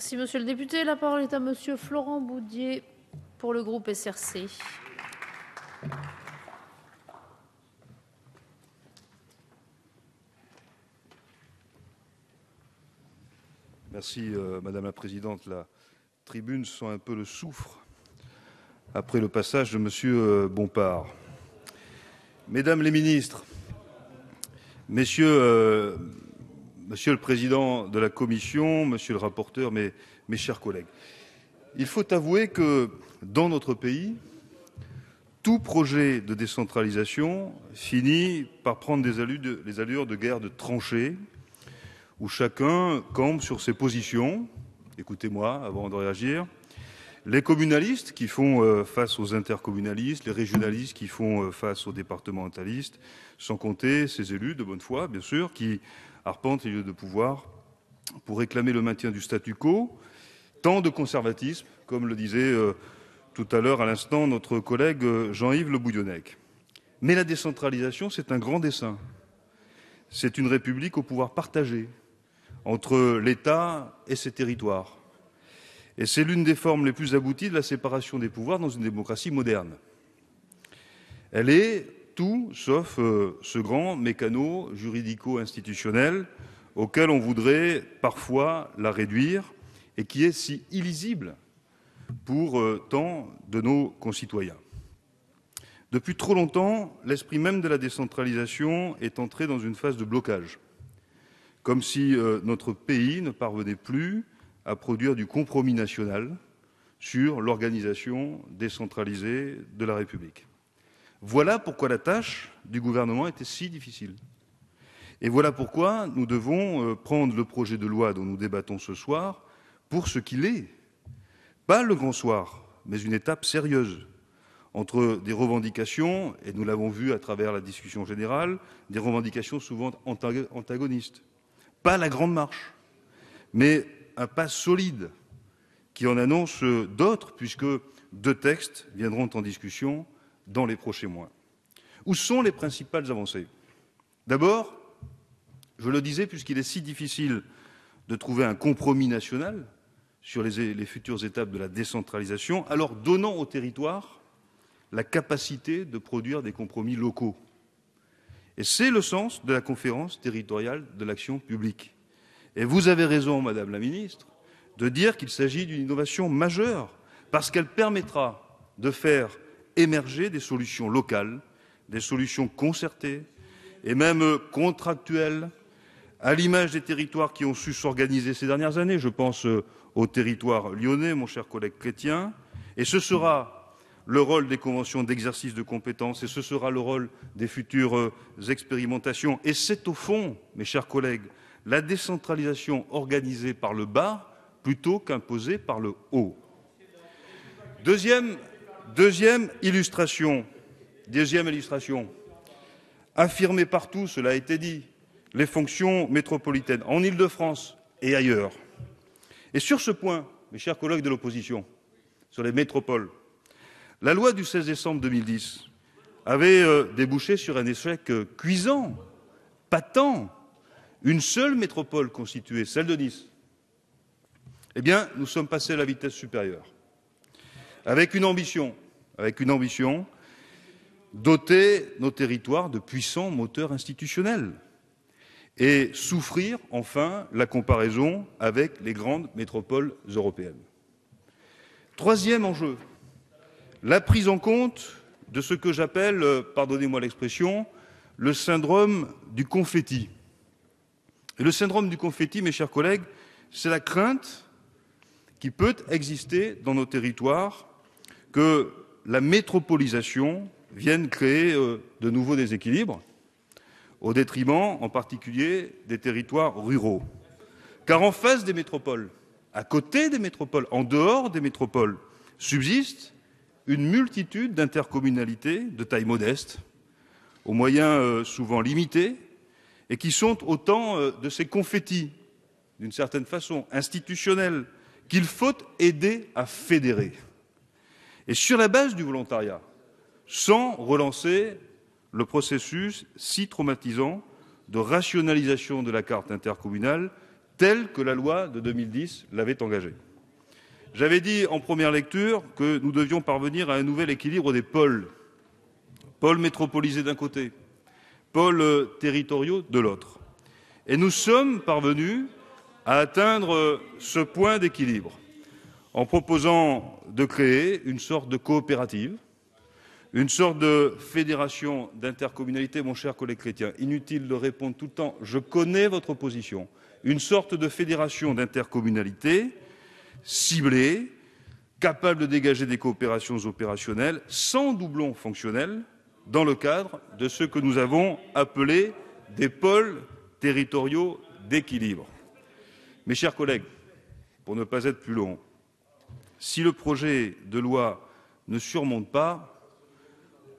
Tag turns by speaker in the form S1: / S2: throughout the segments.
S1: Merci, monsieur le député. La parole est à monsieur Florent Boudier pour le groupe SRC. Merci, euh, madame la présidente. La tribune sent un peu le soufre après le passage de monsieur euh, Bompard. Mesdames les ministres, messieurs. Euh, Monsieur le président de la commission, monsieur le rapporteur, mes, chers collègues, il faut avouer que dans notre pays, tout projet de décentralisation finit par prendre des allures de, les allures de guerre de tranchées, où chacun campe sur ses positions. Écoutez-moi avant de réagir. Les communalistes qui font euh, face aux intercommunalistes, les régionalistes qui font euh, face aux départementalistes, sans compter ces élus de bonne foi, bien sûr, qui arpente et lieux de pouvoir pour réclamer le maintien du statu quo. Tant de conservatisme, comme le disait euh, tout à l'heure, à l'instant, notre collègue euh, Jean-Yves Le Bouillonnec. Mais la décentralisation, c'est un grand dessin. C'est une république au pouvoir partagé entre l'État et ses territoires. Et c'est l'une des formes les plus abouties de la séparation des pouvoirs dans une démocratie moderne. Elle est tout sauf euh, ce grand mécano juridico-institutionnel auquel on voudrait parfois la réduire et qui est si illisible pour euh, tant de nos concitoyens. Depuis trop longtemps, l'esprit même de la décentralisation est entré dans une phase de blocage, comme si euh, notre pays ne parvenait plus à produire du compromis national sur l'organisation décentralisée de la République. Voilà pourquoi la tâche du gouvernement était si difficile. Et voilà pourquoi nous devons euh, prendre le projet de loi dont nous débattons ce soir pour ce qu'il est. Pas le grand soir, mais une étape sérieuse entre des revendications, et nous l'avons vu à travers la discussion générale, des revendications souvent antagonistes. Pas la grande marche, mais un pas solide qui en annonce d'autres, puisque deux textes viendront en discussion dans les prochains mois. Où sont les principales avancées D'abord, je le disais, puisqu'il est si difficile de trouver un compromis national sur les, futures étapes de la décentralisation, alors donnant aux territoires la capacité de produire des compromis locaux. Et c'est le sens de la conférence territoriale de l'action publique. Et vous avez raison, Madame la Ministre, de dire qu'il s'agit d'une innovation majeure, parce qu'elle permettra de faire émerger des solutions locales, des solutions concertées et même contractuelles, à l'image des territoires qui ont su s'organiser ces dernières années. Je pense euh, au territoire lyonnais, mon cher collègue chrétien, et ce sera le rôle des conventions d'exercice de compétences, et ce sera le rôle des futures euh, expérimentations. Et c'est au fond, mes chers collègues, la décentralisation organisée par le bas plutôt qu'imposée par le haut. Deuxième Deuxième illustration, deuxième illustration, affirmée partout, cela a été dit, les fonctions métropolitaines en Ile-de-France et ailleurs. Et sur ce point, mes chers collègues de l'opposition, sur les métropoles, la loi du 16 décembre 2010 avait euh, débouché sur un échec euh, cuisant, patent, une seule métropole constituée, celle de Nice. Eh bien, nous sommes passés à la vitesse supérieure avec une ambition, avec une ambition, doter nos territoires de puissants moteurs institutionnels et souffrir enfin la comparaison avec les grandes métropoles européennes. Troisième enjeu, la prise en compte de ce que j'appelle, euh, pardonnez-moi l'expression, le syndrome du confetti. le syndrome du confetti, mes chers collègues, c'est la crainte qui peut exister dans nos territoires que la métropolisation vienne créer euh, de nouveaux déséquilibres, au détriment en particulier des territoires ruraux. Car en face des métropoles, à côté des métropoles, en dehors des métropoles, subsiste une multitude d'intercommunalités de taille modeste, aux moyens euh, souvent limités, et qui sont autant euh, de ces confettis, d'une certaine façon, institutionnels, qu'il faut aider à fédérer et sur la base du volontariat, sans relancer le processus si traumatisant de rationalisation de la carte intercommunale telle que la loi de 2010 l'avait engagée. J'avais dit en première lecture que nous devions parvenir à un nouvel équilibre des pôles. Pôles métropolisés d'un côté, pôles territoriaux de l'autre. Et nous sommes parvenus à atteindre ce point d'équilibre en proposant de créer une sorte de coopérative, une sorte de fédération d'intercommunalité, mon cher collègue chrétien. Inutile de répondre tout le temps, je connais votre position. Une sorte de fédération d'intercommunalité ciblée, capable de dégager des coopérations opérationnelles sans doublons fonctionnels dans le cadre de ce que nous avons appelé des pôles territoriaux d'équilibre. Mes chers collègues, pour ne pas être plus long, si le projet de loi ne surmonte pas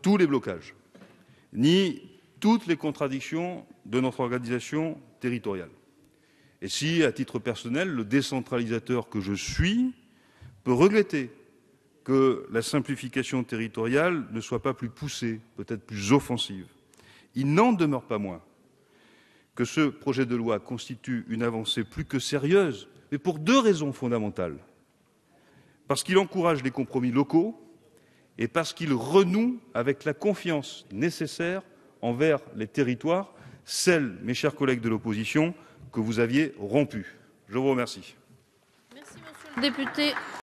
S1: tous les blocages ni toutes les contradictions de notre organisation territoriale. Et si, à titre personnel, le décentralisateur que je suis peut regretter que la simplification territoriale ne soit pas plus poussée, peut-être plus offensive, il n'en demeure pas moins que ce projet de loi constitue une avancée plus que sérieuse, mais pour deux raisons fondamentales parce qu'il encourage les compromis locaux et parce qu'il renoue avec la confiance nécessaire envers les territoires, celle, mes chers collègues de l'opposition, que vous aviez rompue. Je vous remercie.